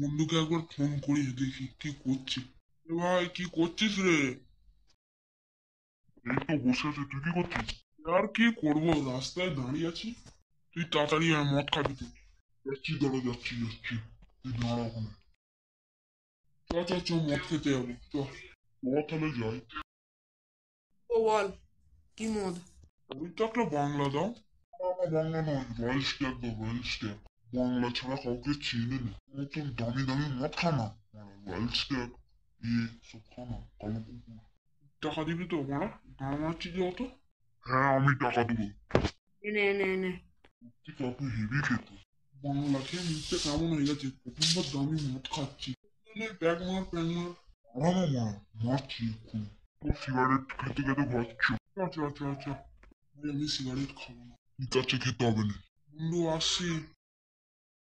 বন্ধুকে একবার ফোন করিস দেখি কি করছে এ ভাই কি করছিস রে এই তো বসে আছি তুই কি করছিস আর কি করবো রাস্তায় দাঁড়িয়ে আছি তুই তাড়াতাড়ি আর মদ খাবি তুই যাচ্ছি দাঁড়া যাচ্ছি যাচ্ছি তুই দাঁড়া ওখানে চ চ চ মদ খেতে যাবো চ মদ হলে যাই ও বল কি মদ ওই তো একটা বাংলা দাও বাংলা নয় বয়স স্ট্যাক বা রয়েল স্ট্যাক বাংলা ছাড়া কাউকে চেনে না নতুন দামি দামি মদ খানা ওয়াইল্ড টাকা দিবি তো হ্যাঁ আমি টাকা দেবো এনে এনে এনে সত্যি কাকু হেভি খেতে বাংলা খেয়ে গেছে প্রথমবার দামি মদ খাচ্ছি ব্যাগ মার প্যাং মার মারছি সিগারেট খেতে আচ্ছা আচ্ছা আমি সিগারেট ঠিক আছে হবে না বন্ধু